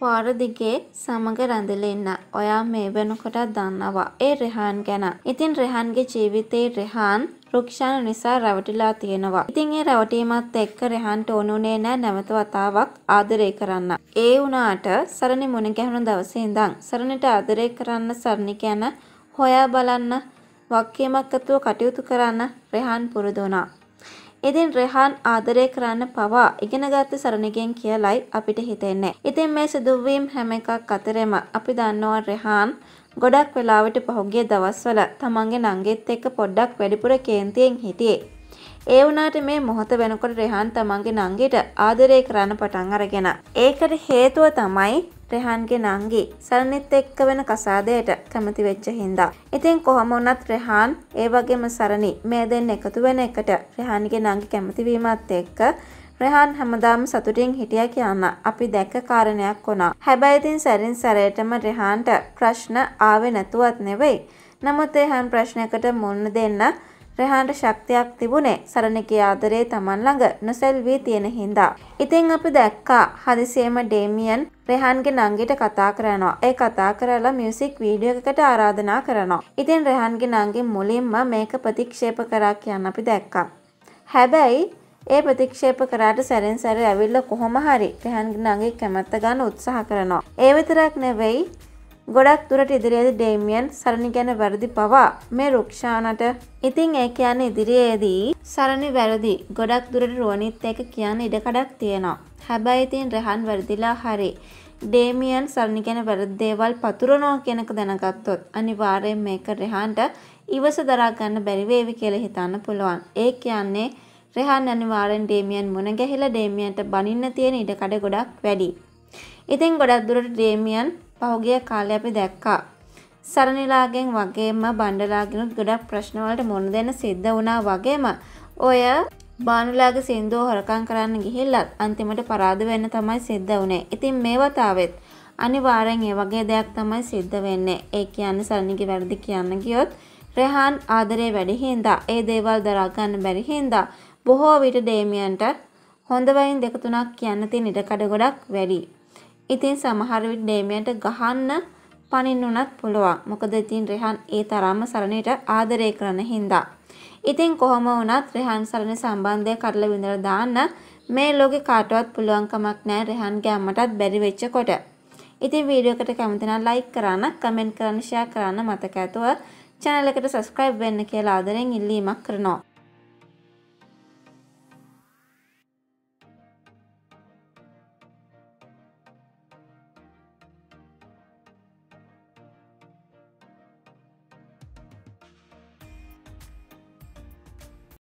පාර දිගේ සමග රැඳිලා ඉන්න. ඔයා මේ වෙනකොටත් දන්නවා ඒ රෙහාන් ගැන. ඉතින් රෙහාන්ගේ ජීවිතේ රෙහාන් රුක්ෂාන නිසා රැවටිලා තියෙනවා. ඉතින් ඒ රැවටීමත් එක්ක රෙහාන්ට ඕනුනේ නෑ නැවත වතාවක් ආදරය කරන්න. ඒ වුණාට සරණි මුණ ගැහුණු දවසේ ඉඳන් සරණිට ආදරය කරන්න සරණි ගැන හොයා බලන්න වක්කීමක් ඇතුව කටයුතු කරන්න රෙහාන් පුරුදු වුණා. ඉතින් රෙහාන් ආදරය කරන්න පවා ඉගෙනගත්ත සරණගෙන් කියලයි අපිට හිතෙන්නේ. ඉතින් මේ සිදුවීම් හැම එකක් අතරෙම අපි දන්නවා රෙහාන් ගොඩක් වෙලාවට පහුගිය දවස්වල තමන්ගේ නංගෙත් එක්ක පොඩ්ඩක් වැඩිපුර කේන්තියෙන් හිටියේ. ඒ වුණාට මේ මොහොත වෙනකොට රෙහාන් තමන්ගේ නංගිට ආදරය කරන්න පටන් අරගෙන. ඒකට හේතුව තමයි රෙහන්ගේ නංගි සරණිත් එක්ක වෙන කසාදයට කැමති වෙච්ච හින්දා. ඉතින් කොහොම වුණත් රෙහාන් ඒ වගේම සරණි මේ දෙන්න එකතු වෙන එකට රෙහන්ගේ නංගි කැමති වීමත් එක්ක රෙහන් හැමදාම සතුටින් හිටිය කියන්න අපි දැක්ක කාරණයක් වුණා. හැබැයි ඉතින් සැරින් සැරේටම රෙහන්ට ප්‍රශ්න ආවේ නැතුවත් නෙවෙයි. නමුත් ඒ හැම ප්‍රශ්නයකට මුන්න දෙන්න රෙහාන්ට ශක්තියක් තිබුණේ සරණගේ ආදරේ Taman ළඟ නොසැල්වී තියෙන හින්දා. ඉතින් අපි දැක්කා හදිසියෙම ඩේමියන් රෙහන්ගේ නංගිට කතා කරනවා. ඒ කතා කරලා මියුසික් වීඩියෝ එකකට ආරාධනා කරනවා. ඉතින් රෙහන්ගේ නංගි මුලින්ම මේක ප්‍රතික්ෂේප කරා කියන අපි දැක්කා. හැබැයි ඒ ප්‍රතික්ෂේප කරාට සැරෙන් සැර ඇවිල්ලා කොහොම හරි රෙහන්ගේ නංගි කැමැත්ත ගන්න උත්සාහ කරනවා. ඒ විතරක් නෙවෙයි ගොඩක් දුරට ඉදිරියේදී ඩේමියන් සරණි ගැන වැරදි පවා මේ රුක්ෂානට ඉතින් ඒ කියන්නේ ඉදිරියේදී සරණි වැරදි ගොඩක් දුරට රුවනිත් එක කියන්න ඉඩකඩක් තියෙනවා. හැබැයි ඉතින් රහන් වැරදිලා හරි. ඩේමියන් සරණි ගැන වැරදි දේවල් පතුරනවා කියනක දැනගත්තොත් අනිවාර්යෙන් මේක රහන්ට ඉවස දරා ගන්න බැරි වේවි කියලා හිතන්න පුළුවන්. ඒ කියන්නේ රහන් අනිවාර්යෙන් ඩේමියන් මුණ ගැහිලා ඩේමියන්ට බනින්න තියෙන ඉඩකඩ ගොඩක් වැඩි. ඉතින් ගොඩක් දුරට ඩේමියන් පහුගිය කාලේ අපි දැක්කා. සරණිලාගෙන් වගේම බණ්ඩලාගෙනුත් ගොඩක් ප්‍රශ්න වලට මුහුණ දෙන්න සිද්ධ වුණා වගේම ඔය බානුලාගේ සින්දුව හොරකම් කරන්න ගිහිල්ලත් අන්තිමට පරාද වෙන්න තමයි සිද්ධ වුණේ. ඉතින් මේ වතාවෙත් අනිවාර්යෙන් ඒ වගේ දෙයක් තමයි සිද්ධ වෙන්නේ. ඒ කියන්නේ සරණිගේ වැරදි කියන්න ගියොත් රෙහාන් ආදරේ වැඩි හින්දා ඒ දේවල් දරා ගන්න බැරි හින්දා බොහෝ විට ඩේමියන්ට හොඳ වයින් දෙක තුනක් කියන්න තියෙන ඉඩකඩ ගොඩක් වැඩි. ඉතින් සමහර විට නේමයට ගහන්න පනින්න උනත් පුළුවන්. මොකද ඉතින් රෙහන් ඒ තරම්ම සරණයට ආදරය කරන හින්දා. ඉතින් කොහොම වුණත් රෙහන් සරණ සම්බන්ධය කඩලා විඳලා දාන්න මේ ලෝකේ කාටවත් පුළුවන් කමක් නැහැ රෙහන්ගේ අම්මටත් බැරි වෙච්ච කොට. ඉතින් වීඩියෝ එකට කැමති නම් ලයික් කරන්න, කමෙන්ට් කරන්න, ෂෙයා කරන්න මතක ඇතුව channel එකට subscribe වෙන්න කියලා ආදරෙන් ඉල්ලීමක් කරනවා.